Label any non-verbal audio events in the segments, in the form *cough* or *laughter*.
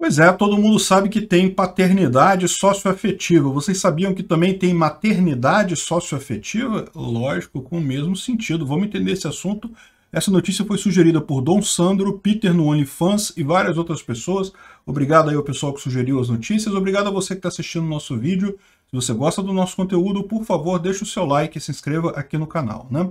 Pois é, todo mundo sabe que tem paternidade socioafetiva. Vocês sabiam que também tem maternidade socioafetiva? Lógico, com o mesmo sentido. Vamos entender esse assunto. Essa notícia foi sugerida por Dom Sandro, Peter no OnlyFans e várias outras pessoas. Obrigado aí ao pessoal que sugeriu as notícias. Obrigado a você que está assistindo o nosso vídeo. Se você gosta do nosso conteúdo, por favor, deixe o seu like e se inscreva aqui no canal. Né?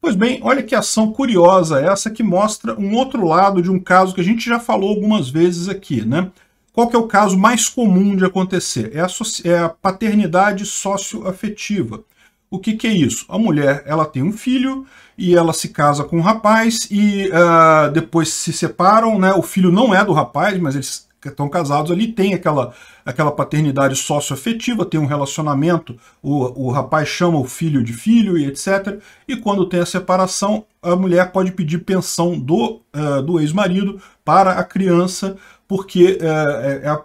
Pois bem, olha que ação curiosa essa que mostra um outro lado de um caso que a gente já falou algumas vezes aqui, né? Qual que é o caso mais comum de acontecer? É a, é a paternidade socioafetiva. O que, que é isso? A mulher ela tem um filho e ela se casa com um rapaz e uh, depois se separam, né? O filho não é do rapaz, mas eles estão casados ali, tem aquela, aquela paternidade socioafetiva, tem um relacionamento, o, o rapaz chama o filho de filho e etc. E quando tem a separação, a mulher pode pedir pensão do, uh, do ex-marido para a criança, porque uh, é, a,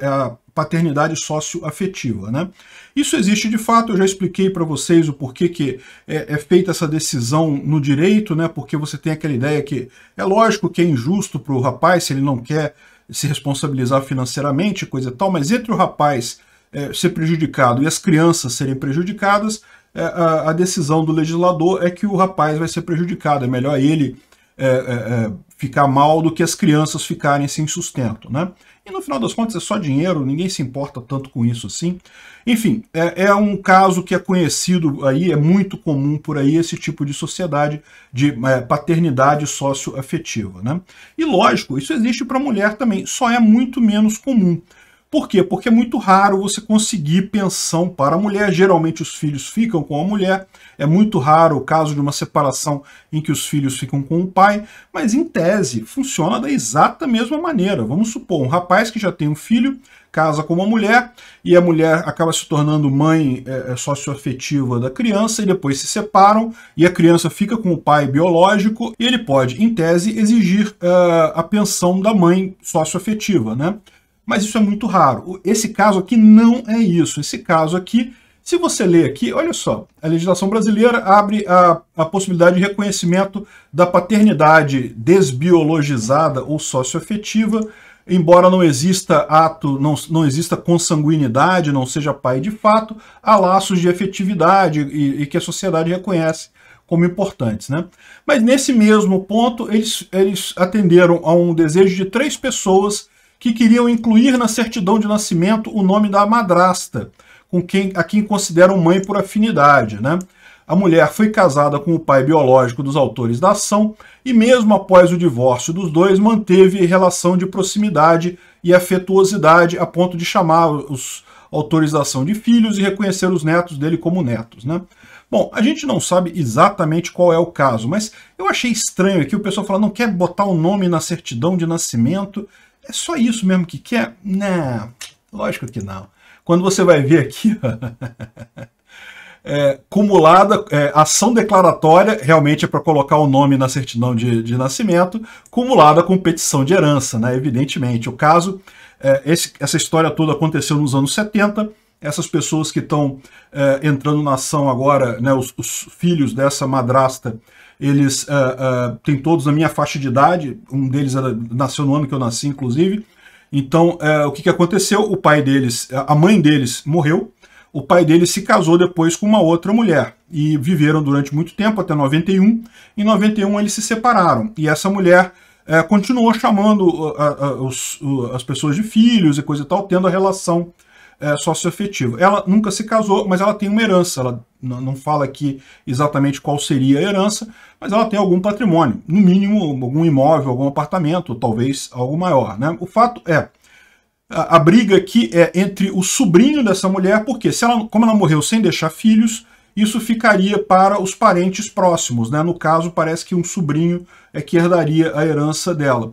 é a paternidade socioafetiva. Né? Isso existe de fato, eu já expliquei para vocês o porquê que é, é, feita essa decisão no direito, né? porque você tem aquela ideia que é lógico que é injusto para o rapaz se ele não quer se responsabilizar financeiramente, coisa e tal, mas entre o rapaz é, ser prejudicado e as crianças serem prejudicadas, é, a, a, decisão do legislador é que o rapaz vai ser prejudicado, é melhor ele é, é, é ficar mal do que as crianças ficarem sem sustento, né? E no final das contas é só dinheiro, ninguém se importa tanto com isso assim. Enfim, é, é, um caso que é conhecido aí, é muito comum por aí esse tipo de sociedade de é, paternidade socioafetiva, né? E lógico, isso existe para a mulher também, só é muito menos comum. Por quê? Porque é muito raro você conseguir pensão para a mulher. Geralmente os filhos ficam com a mulher. É muito raro o caso de uma separação em que os filhos ficam com o pai. Mas em tese, funciona da exata mesma maneira. Vamos supor, um rapaz que já tem um filho casa com uma mulher e a mulher acaba se tornando mãe é, é socioafetiva da criança e depois se separam e a criança fica com o pai biológico e ele pode, em tese, exigir eh, a pensão da mãe socioafetiva, né? Mas isso é muito raro. Esse caso aqui não é isso. Esse caso aqui, se você ler aqui, olha só, a legislação brasileira abre a, a possibilidade de reconhecimento da paternidade desbiologizada ou socioafetiva, embora não exista ato, não, não exista consanguinidade, não seja pai de fato, há laços de efetividade e, e que a sociedade reconhece como importantes. Né? Mas nesse mesmo ponto, eles, eles atenderam a um desejo de três pessoas que queriam incluir na certidão de nascimento o nome da madrasta, com quem, a quem consideram mãe por afinidade. Né? A mulher foi casada com o pai biológico dos autores da ação e, mesmo após o divórcio dos dois, manteve relação de proximidade e afetuosidade a ponto de chamar os autores da ação de filhos e reconhecer os netos dele como netos. Né? Bom, a gente não sabe exatamente qual é o caso, mas eu achei estranho aqui o pessoal falar não quer botar o nome na certidão de nascimento é só isso mesmo que quer? Não, lógico que não. Quando você vai ver aqui, *laughs* é, cumulada, é, ação declaratória, realmente é para colocar o nome na certidão de, de nascimento, cumulada com petição de herança, né? evidentemente. O caso, é, esse, essa história toda aconteceu nos anos 70, essas pessoas que estão é, entrando na ação agora, né, os, os filhos dessa madrasta, eles uh, é, uh, é, têm todos a minha faixa de idade, um deles era, nasceu no ano que eu nasci, inclusive. Então, uh, o que, que aconteceu? O pai deles, a mãe deles morreu, o pai deles se casou depois com uma outra mulher, e viveram durante muito tempo, até 91. Em 91 eles se separaram, e essa mulher continuou chamando as pessoas de filhos e coisa e tal, tendo a relação é, socioafetivo. Ela nunca se casou, mas ela tem uma herança. Ela não fala aqui exatamente qual seria a herança, mas ela tem algum patrimônio. No mínimo, algum imóvel, algum apartamento, talvez algo maior. Né? O fato é, a, a briga aqui é entre o sobrinho dessa mulher, porque se ela, como ela morreu sem deixar filhos, isso ficaria para os parentes próximos, né? No caso, parece que um sobrinho é que herdaria a herança dela.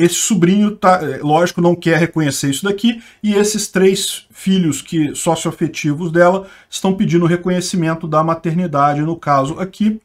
Esse sobrinho, tá, é, lógico, não quer reconhecer isso daqui, e esses três filhos que socioafetivos dela estão pedindo reconhecimento da maternidade, no caso aqui,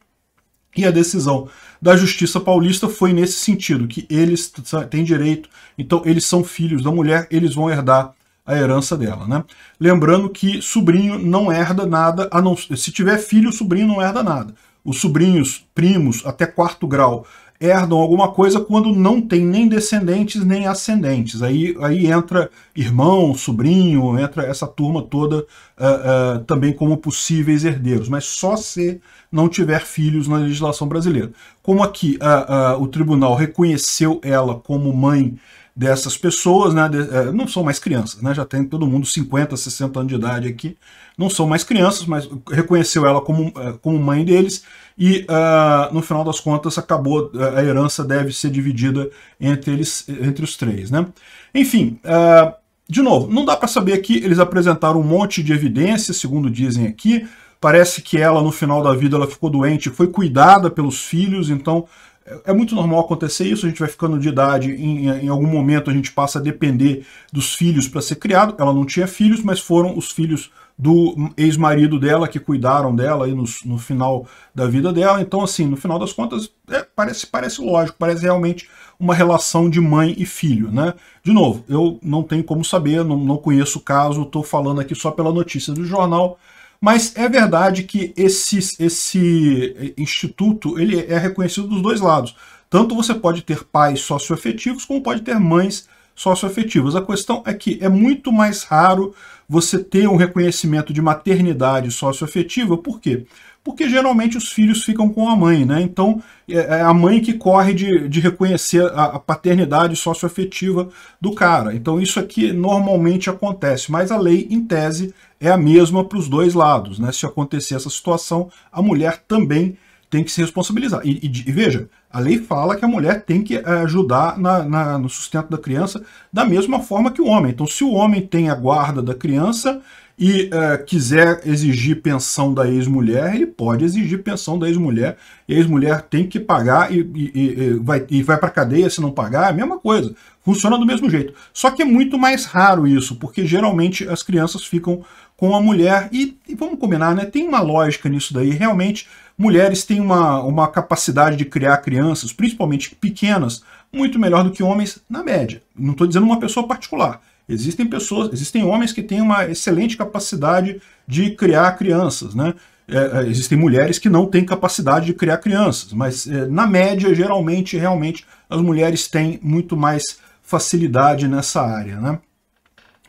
e a decisão da Justiça Paulista foi nesse sentido, que eles têm direito, então eles são filhos da mulher, eles vão herdar a herança dela. Né? Lembrando que sobrinho não herda nada, não, se tiver filho, sobrinho não herda nada. Os sobrinhos, primos, até quarto grau, herdam alguma coisa quando não tem nem descendentes nem ascendentes. Aí, aí entra irmão, sobrinho, entra essa turma toda uh, uh, também como possíveis herdeiros, mas só se não tiver filhos na legislação brasileira. Como aqui uh, o tribunal reconheceu ela como mãe dessas pessoas, né, de, é, não são mais crianças, né, já tem todo mundo 50, 60 anos de idade aqui, não são mais crianças, mas reconheceu ela como, é, como mãe deles e uh, no final das contas acabou, é, a herança deve ser dividida entre, eles, entre os três. Né? Enfim, uh, de novo, não dá para saber aqui, eles apresentaram um monte de evidências, segundo dizem aqui, parece que ela no final da vida ela ficou doente, foi cuidada pelos filhos, então é, é muito normal acontecer isso, a gente vai ficando de idade, em, em algum momento a gente passa a depender dos filhos para ser criado. Ela não tinha filhos, mas foram os filhos do ex-marido dela que cuidaram dela aí no, no, final da vida dela. Então, assim, no final das contas, é, parece, parece lógico, parece realmente uma relação de mãe e filho, né? De novo, eu não tenho como saber, não, não conheço o caso, estou falando aqui só pela notícia do jornal, mas é verdade que esse, esse instituto ele é reconhecido dos dois lados. Tanto você pode ter pais socioafetivos, como pode ter mães socioafetivos. A questão é que é muito mais raro você ter um reconhecimento de maternidade socioafetiva, por quê? Porque geralmente os filhos ficam com a mãe, né? Então é, é a mãe que corre de, de reconhecer a, a paternidade socioafetiva do cara. Então isso aqui normalmente acontece, mas a lei, em tese, é a mesma para os dois lados, né? Se acontecer essa situação, a mulher também tem que se responsabilizar. E, e, e veja, a lei fala que a mulher tem que eh, ajudar na, na, no sustento da criança da mesma forma que o homem. Então, se o homem tem a guarda da criança, e uh, quiser exigir pensão da ex-mulher, ele pode exigir pensão da ex-mulher. Ex-mulher tem que pagar e, e, e vai, e vai para cadeia se não pagar, é a mesma coisa. Funciona do mesmo jeito. Só que é muito mais raro isso, porque geralmente as crianças ficam com a mulher. E, e vamos combinar, né? Tem uma lógica nisso daí. Realmente, mulheres têm uma, uma capacidade de criar crianças, principalmente pequenas, muito melhor do que homens, na média. Não estou dizendo uma pessoa particular Existem pessoas, existem homens que têm uma excelente capacidade de criar crianças, né? É, é, existem mulheres que não têm capacidade de criar crianças, mas é, na média, geralmente, realmente, as mulheres têm muito mais facilidade nessa área, né?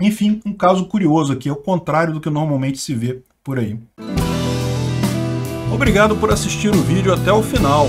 Enfim, um caso curioso aqui, é o contrário do que normalmente se vê por aí. Obrigado por assistir o vídeo até o final.